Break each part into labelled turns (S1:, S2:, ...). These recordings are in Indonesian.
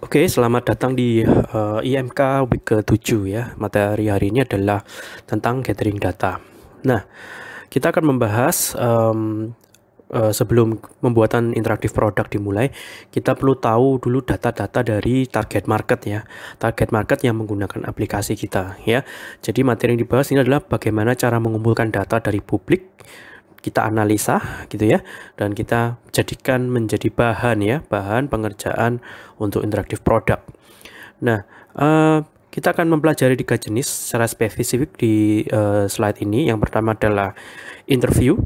S1: Oke, selamat datang di uh, eh, IMK week ke-7 ya. Materi hari ini adalah tentang gathering data. Nah, kita akan membahas um, uh, sebelum pembuatan interaktif produk dimulai, kita perlu tahu dulu data-data dari target market ya. Target market yang menggunakan aplikasi kita ya. Jadi materi yang dibahas ini adalah bagaimana cara mengumpulkan data dari publik kita analisa gitu ya dan kita jadikan menjadi bahan ya bahan pengerjaan untuk interaktif produk. Nah uh, kita akan mempelajari tiga jenis secara spesifik di uh, slide ini. Yang pertama adalah interview,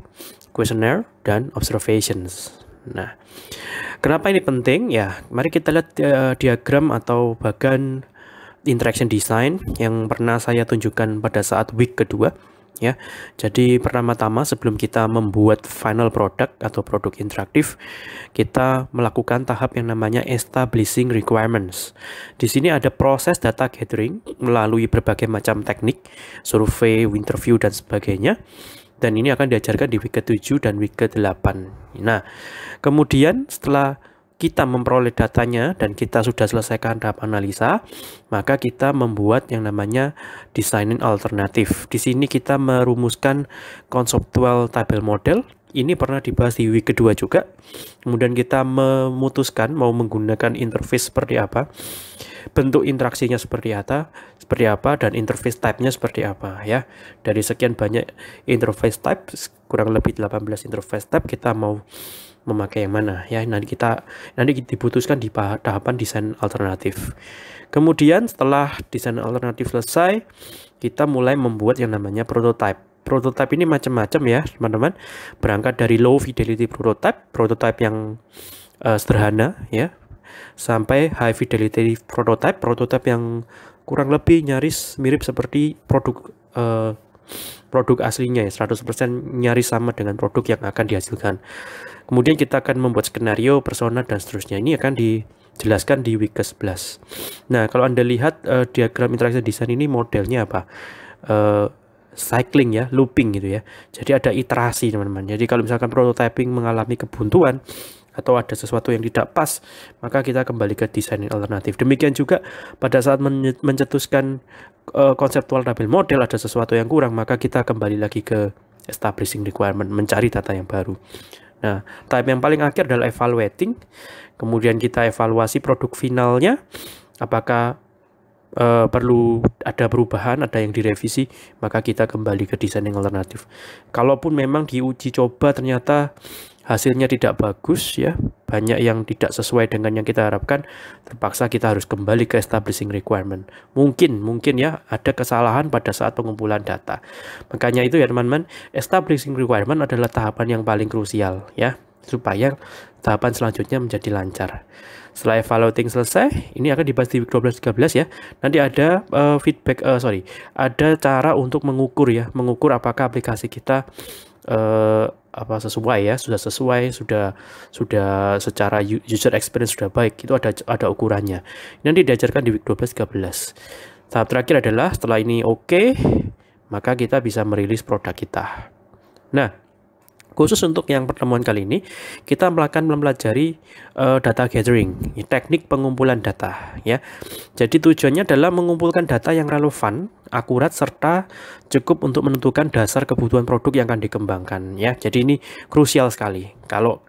S1: questionnaire, dan observations. Nah, kenapa ini penting? Ya, mari kita lihat uh, diagram atau bagan interaction design yang pernah saya tunjukkan pada saat week kedua ya. Jadi pertama-tama sebelum kita membuat final product atau produk interaktif, kita melakukan tahap yang namanya establishing requirements. Di sini ada proses data gathering melalui berbagai macam teknik, survei, interview dan sebagainya. Dan ini akan diajarkan di week ke-7 dan week ke-8. Nah, kemudian setelah kita memperoleh datanya dan kita sudah selesaikan tahap analisa, maka kita membuat yang namanya designing alternatif. Di sini kita merumuskan konseptual tabel model. Ini pernah dibahas di week kedua juga. Kemudian kita memutuskan mau menggunakan interface seperti apa, bentuk interaksinya seperti apa, seperti apa dan interface type-nya seperti apa ya. Dari sekian banyak interface type, kurang lebih 18 interface type kita mau memakai yang mana ya nanti kita nanti diputuskan di tahapan desain alternatif kemudian setelah desain alternatif selesai kita mulai membuat yang namanya prototype prototype ini macam-macam ya teman-teman berangkat dari low fidelity prototype prototype yang uh, sederhana ya sampai high fidelity prototype prototype yang kurang lebih nyaris mirip seperti produk uh, produk aslinya ya 100% nyaris sama dengan produk yang akan dihasilkan kemudian kita akan membuat skenario persona dan seterusnya ini akan dijelaskan di week ke 11 nah kalau anda lihat uh, diagram interaksi desain ini modelnya apa uh, cycling ya, looping gitu ya. Jadi ada iterasi teman-teman. Jadi kalau misalkan prototyping mengalami kebuntuan, atau ada sesuatu yang tidak pas, maka kita kembali ke desain alternatif. Demikian juga pada saat men mencetuskan uh, konseptual tabel model ada sesuatu yang kurang, maka kita kembali lagi ke establishing requirement, mencari data yang baru. Nah, tahap yang paling akhir adalah evaluating. Kemudian kita evaluasi produk finalnya apakah uh, perlu ada perubahan, ada yang direvisi, maka kita kembali ke desain yang alternatif. Kalaupun memang diuji coba ternyata hasilnya tidak bagus ya, banyak yang tidak sesuai dengan yang kita harapkan, terpaksa kita harus kembali ke establishing requirement. Mungkin, mungkin ya ada kesalahan pada saat pengumpulan data. Makanya itu ya teman-teman, establishing requirement adalah tahapan yang paling krusial ya, supaya tahapan selanjutnya menjadi lancar. Setelah evaluating selesai, ini akan dibahas di week 12 13 ya. Nanti ada uh, feedback uh, sorry, ada cara untuk mengukur ya, mengukur apakah aplikasi kita eh, apa sesuai ya sudah sesuai sudah sudah secara user experience sudah baik itu ada ada ukurannya nanti diajarkan di week 12 13 tahap terakhir adalah setelah ini oke okay, maka kita bisa merilis produk kita nah Khusus untuk yang pertemuan kali ini, kita akan mempelajari uh, data gathering, teknik pengumpulan data. Ya, jadi tujuannya adalah mengumpulkan data yang relevan, akurat, serta cukup untuk menentukan dasar kebutuhan produk yang akan dikembangkan. Ya, jadi ini krusial sekali. Kalau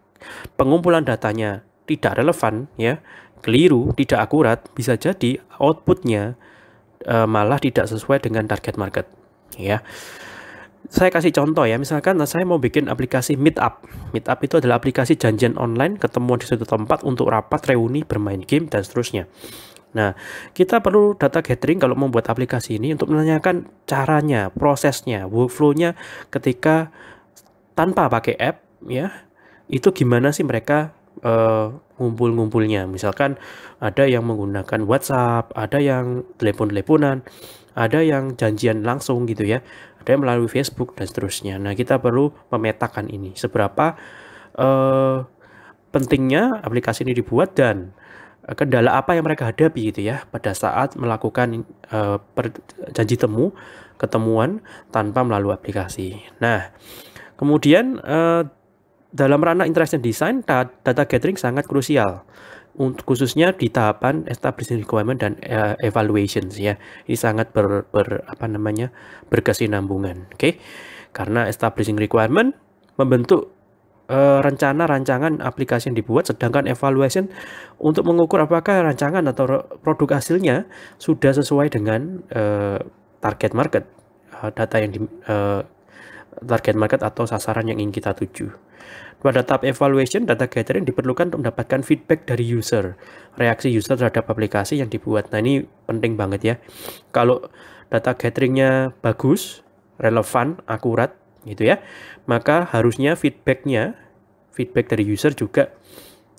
S1: pengumpulan datanya tidak relevan, ya, keliru, tidak akurat, bisa jadi outputnya uh, malah tidak sesuai dengan target market. Ya saya kasih contoh ya, misalkan saya mau bikin aplikasi Meetup. Meetup itu adalah aplikasi janjian online, ketemu di suatu tempat untuk rapat, reuni, bermain game, dan seterusnya. Nah, kita perlu data gathering kalau membuat aplikasi ini untuk menanyakan caranya, prosesnya, workflow-nya ketika tanpa pakai app ya. Itu gimana sih mereka uh, ngumpul-ngumpulnya. Misalkan ada yang menggunakan WhatsApp, ada yang telepon-teleponan, ada yang janjian langsung gitu ya ada yang melalui Facebook dan seterusnya. Nah, kita perlu memetakan ini seberapa uh, pentingnya aplikasi ini dibuat dan eh, kendala apa yang mereka hadapi gitu ya pada saat melakukan uh, janji temu ketemuan tanpa melalui aplikasi. Nah, kemudian uh, dalam ranah interaction design data gathering sangat krusial untuk khususnya di tahapan establishing requirement dan uh, evaluations ya. Ini sangat ber, ber apa namanya? berkesinambungan. Oke. Okay? Karena establishing requirement membentuk uh, e, rencana rancangan aplikasi yang dibuat sedangkan evaluation untuk mengukur apakah rancangan atau produk hasilnya sudah sesuai dengan uh, target market uh, data yang di, uh, target market atau sasaran yang ingin kita tuju. Pada tahap evaluation, data gathering diperlukan untuk mendapatkan feedback dari user, reaksi user terhadap aplikasi yang dibuat. Nah ini penting banget ya. Kalau data gatheringnya bagus, relevan, akurat, gitu ya, maka harusnya feedbacknya, feedback dari user juga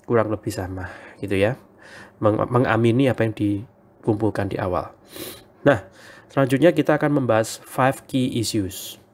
S1: kurang lebih sama, gitu ya. Meng mengamini apa yang dikumpulkan di awal. Nah, selanjutnya kita akan membahas five key issues.